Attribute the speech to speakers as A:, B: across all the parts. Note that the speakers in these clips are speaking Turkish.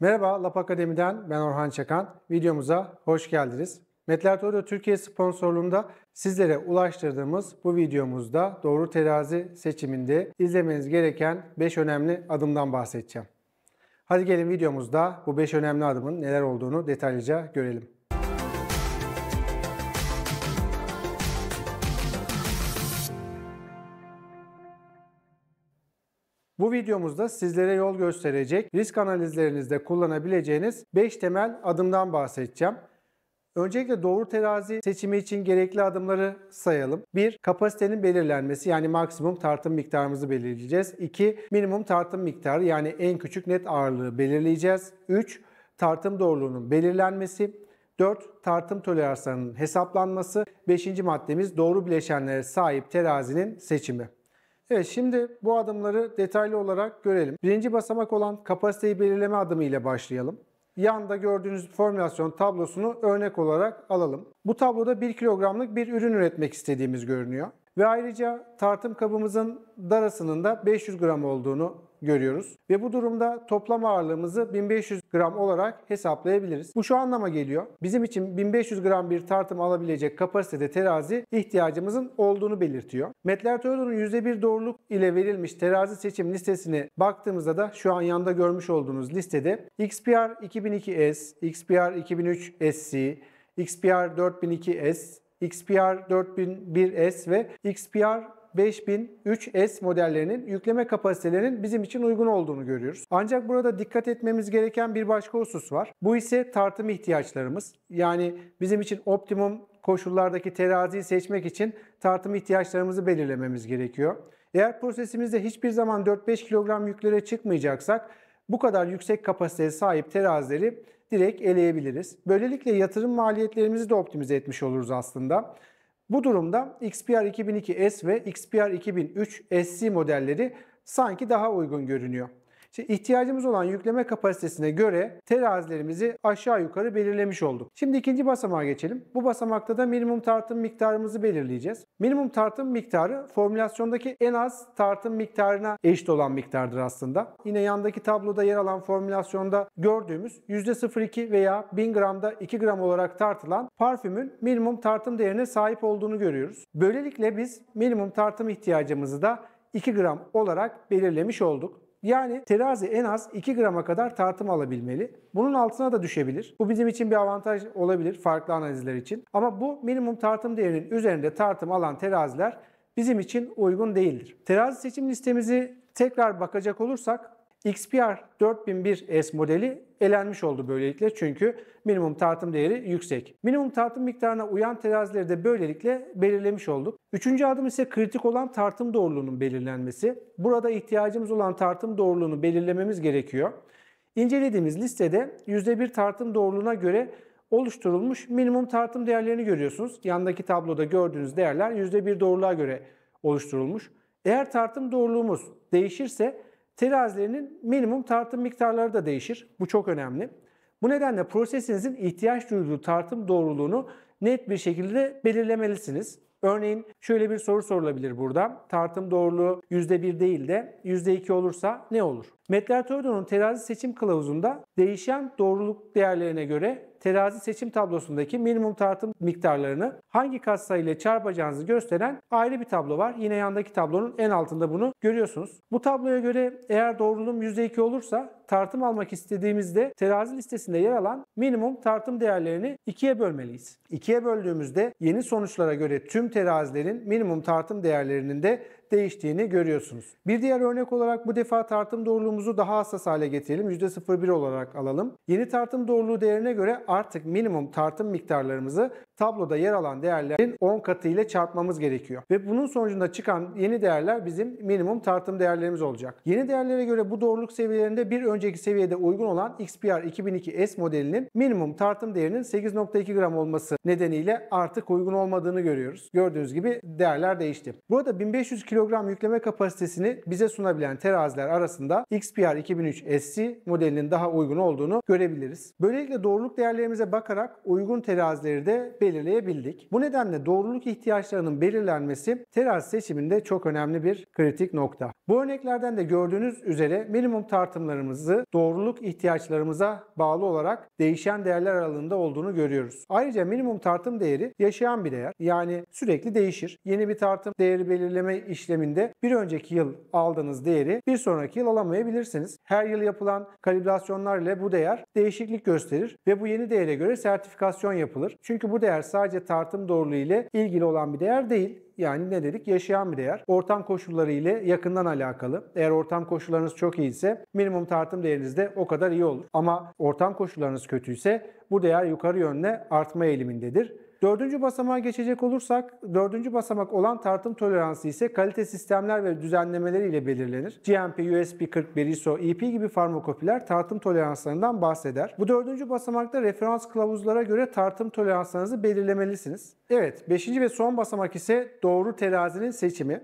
A: Merhaba Lap Akademi'den ben Orhan Çakan. Videomuza hoş geldiniz. Metlatorio Türkiye sponsorluğunda sizlere ulaştırdığımız bu videomuzda doğru terazi seçiminde izlemeniz gereken 5 önemli adımdan bahsedeceğim. Hadi gelin videomuzda bu 5 önemli adımın neler olduğunu detaylıca görelim. Bu videomuzda sizlere yol gösterecek risk analizlerinizde kullanabileceğiniz 5 temel adımdan bahsedeceğim. Öncelikle doğru terazi seçimi için gerekli adımları sayalım. 1. Kapasitenin belirlenmesi yani maksimum tartım miktarımızı belirleyeceğiz. 2. Minimum tartım miktarı yani en küçük net ağırlığı belirleyeceğiz. 3. Tartım doğruluğunun belirlenmesi. 4. Tartım toleranslarının hesaplanması. 5. maddemiz doğru bileşenlere sahip terazinin seçimi. Evet şimdi bu adımları detaylı olarak görelim. Birinci basamak olan kapasiteyi belirleme adımı ile başlayalım. Yanda gördüğünüz formülasyon tablosunu örnek olarak alalım. Bu tabloda 1 kilogramlık bir ürün üretmek istediğimiz görünüyor. Ve ayrıca tartım kabımızın darasının da 500 gram olduğunu görüyoruz. Ve bu durumda toplam ağırlığımızı 1500 gram olarak hesaplayabiliriz. Bu şu anlama geliyor. Bizim için 1500 gram bir tartım alabilecek kapasitede terazi ihtiyacımızın olduğunu belirtiyor. Mettler Toyo'nun %1 doğruluk ile verilmiş terazi seçim listesine baktığımızda da şu an yanda görmüş olduğunuz listede XPR 2002S, XPR 2003 SC, XPR 4002S, XPR 4001S ve XPR 5003S modellerinin yükleme kapasitelerinin bizim için uygun olduğunu görüyoruz. Ancak burada dikkat etmemiz gereken bir başka husus var. Bu ise tartım ihtiyaçlarımız. Yani bizim için optimum koşullardaki teraziyi seçmek için tartım ihtiyaçlarımızı belirlememiz gerekiyor. Eğer prosesimizde hiçbir zaman 4-5 kilogram yüklere çıkmayacaksak bu kadar yüksek kapasiteye sahip terazileri direkt eleyebiliriz. Böylelikle yatırım maliyetlerimizi de optimize etmiş oluruz aslında. Bu durumda XPR 2002S ve XPR 2003 SC modelleri sanki daha uygun görünüyor. İşte ihtiyacımız olan yükleme kapasitesine göre terazilerimizi aşağı yukarı belirlemiş olduk. Şimdi ikinci basamağa geçelim. Bu basamakta da minimum tartım miktarımızı belirleyeceğiz. Minimum tartım miktarı formülasyondaki en az tartım miktarına eşit olan miktardır aslında. Yine yandaki tabloda yer alan formülasyonda gördüğümüz %02 veya 1000 gramda 2 gram olarak tartılan parfümün minimum tartım değerine sahip olduğunu görüyoruz. Böylelikle biz minimum tartım ihtiyacımızı da 2 gram olarak belirlemiş olduk. Yani terazi en az 2 grama kadar tartım alabilmeli. Bunun altına da düşebilir. Bu bizim için bir avantaj olabilir farklı analizler için. Ama bu minimum tartım değerinin üzerinde tartım alan teraziler bizim için uygun değildir. Terazi seçim listemizi tekrar bakacak olursak XPR 4001S modeli elenmiş oldu böylelikle çünkü minimum tartım değeri yüksek. Minimum tartım miktarına uyan terazileri de böylelikle belirlemiş olduk. Üçüncü adım ise kritik olan tartım doğruluğunun belirlenmesi. Burada ihtiyacımız olan tartım doğruluğunu belirlememiz gerekiyor. İncelediğimiz listede %1 tartım doğruluğuna göre oluşturulmuş minimum tartım değerlerini görüyorsunuz. Yandaki tabloda gördüğünüz değerler %1 doğruluğa göre oluşturulmuş. Eğer tartım doğruluğumuz değişirse terazilerinin minimum tartım miktarları da değişir. Bu çok önemli. Bu nedenle prosesinizin ihtiyaç duyduğu tartım doğruluğunu net bir şekilde belirlemelisiniz. Örneğin şöyle bir soru sorulabilir burada. Tartım doğruluğu %1 değil de %2 olursa ne olur? Metler Toyodo'nun terazi seçim kılavuzunda değişen doğruluk değerlerine göre terazi seçim tablosundaki minimum tartım miktarlarını hangi katsayı ile çarpacağınızı gösteren ayrı bir tablo var. Yine yandaki tablonun en altında bunu görüyorsunuz. Bu tabloya göre eğer doğruluğum %2 olursa tartım almak istediğimizde terazi listesinde yer alan minimum tartım değerlerini ikiye bölmeliyiz. İkiye böldüğümüzde yeni sonuçlara göre tüm terazilerin minimum tartım değerlerinin de değiştiğini görüyorsunuz. Bir diğer örnek olarak bu defa tartım doğruluğumuzu daha hassas hale getirelim. %01 olarak alalım. Yeni tartım doğruluğu değerine göre artık minimum tartım miktarlarımızı tabloda yer alan değerlerin 10 katı ile çarpmamız gerekiyor. Ve bunun sonucunda çıkan yeni değerler bizim minimum tartım değerlerimiz olacak. Yeni değerlere göre bu doğruluk seviyelerinde bir önceki seviyede uygun olan XPR 2002S modelinin minimum tartım değerinin 8.2 gram olması nedeniyle artık uygun olmadığını görüyoruz. Gördüğünüz gibi değerler değişti. Burada 1500 kilo kilogram yükleme kapasitesini bize sunabilen teraziler arasında XPR 2003 SC modelinin daha uygun olduğunu görebiliriz. Böylelikle doğruluk değerlerimize bakarak uygun terazileri de belirleyebildik. Bu nedenle doğruluk ihtiyaçlarının belirlenmesi terazi seçiminde çok önemli bir kritik nokta. Bu örneklerden de gördüğünüz üzere minimum tartımlarımızı doğruluk ihtiyaçlarımıza bağlı olarak değişen değerler aralığında olduğunu görüyoruz. Ayrıca minimum tartım değeri yaşayan bir değer. Yani sürekli değişir. Yeni bir tartım değeri belirleme işlemi işleminde bir önceki yıl aldığınız değeri bir sonraki yıl alamayabilirsiniz. Her yıl yapılan kalibrasyonlar ile bu değer değişiklik gösterir ve bu yeni değere göre sertifikasyon yapılır. Çünkü bu değer sadece tartım doğruluğu ile ilgili olan bir değer değil. Yani ne dedik? Yaşayan bir değer. Ortam koşulları ile yakından alakalı. Eğer ortam koşullarınız çok iyiyse minimum tartım değeriniz de o kadar iyi olur. Ama ortam koşullarınız kötüyse bu değer yukarı yönle artma eğilimindedir. Dördüncü basamağa geçecek olursak, dördüncü basamak olan tartım toleransı ise kalite sistemler ve düzenlemeleri ile belirlenir. GMP, USP 41, ISO, EP gibi farmakopiler tartım toleranslarından bahseder. Bu dördüncü basamakta referans kılavuzlara göre tartım toleranslarınızı belirlemelisiniz. Evet, beşinci ve son basamak ise doğru terazinin seçimi.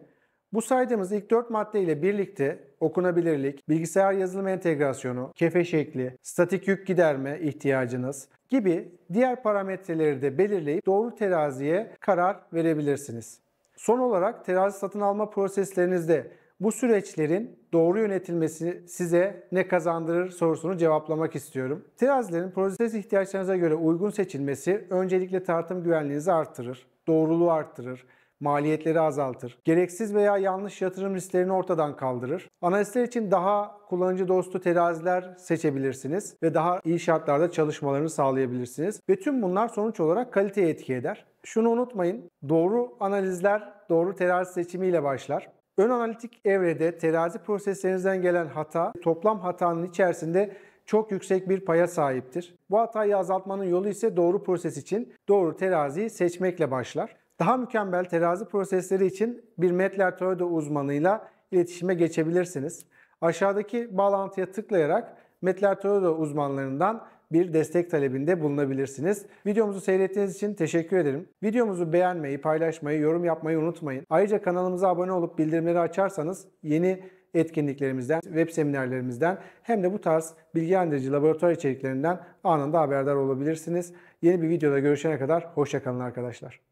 A: Bu saydığımız ilk 4 madde ile birlikte okunabilirlik, bilgisayar yazılım entegrasyonu, kefe şekli, statik yük giderme ihtiyacınız gibi diğer parametreleri de belirleyip doğru teraziye karar verebilirsiniz. Son olarak terazi satın alma proseslerinizde bu süreçlerin doğru yönetilmesi size ne kazandırır sorusunu cevaplamak istiyorum. Terazilerin proses ihtiyaçlarınıza göre uygun seçilmesi öncelikle tartım güvenliğinizi artırır, doğruluğu artırır, maliyetleri azaltır. Gereksiz veya yanlış yatırım risklerini ortadan kaldırır. Analistler için daha kullanıcı dostu teraziler seçebilirsiniz ve daha iyi şartlarda çalışmalarını sağlayabilirsiniz. Ve tüm bunlar sonuç olarak kaliteye etki eder. Şunu unutmayın, doğru analizler doğru terazi seçimiyle başlar. Ön analitik evrede terazi proseslerinizden gelen hata toplam hatanın içerisinde çok yüksek bir paya sahiptir. Bu hatayı azaltmanın yolu ise doğru proses için doğru teraziyi seçmekle başlar. Daha mükemmel terazi prosesleri için bir Metler Toyota uzmanıyla iletişime geçebilirsiniz. Aşağıdaki bağlantıya tıklayarak Metler Toyota uzmanlarından bir destek talebinde bulunabilirsiniz. Videomuzu seyrettiğiniz için teşekkür ederim. Videomuzu beğenmeyi, paylaşmayı, yorum yapmayı unutmayın. Ayrıca kanalımıza abone olup bildirimleri açarsanız yeni etkinliklerimizden, web seminerlerimizden hem de bu tarz bilgilendirici laboratuvar içeriklerinden anında haberdar olabilirsiniz. Yeni bir videoda görüşene kadar hoşçakalın arkadaşlar.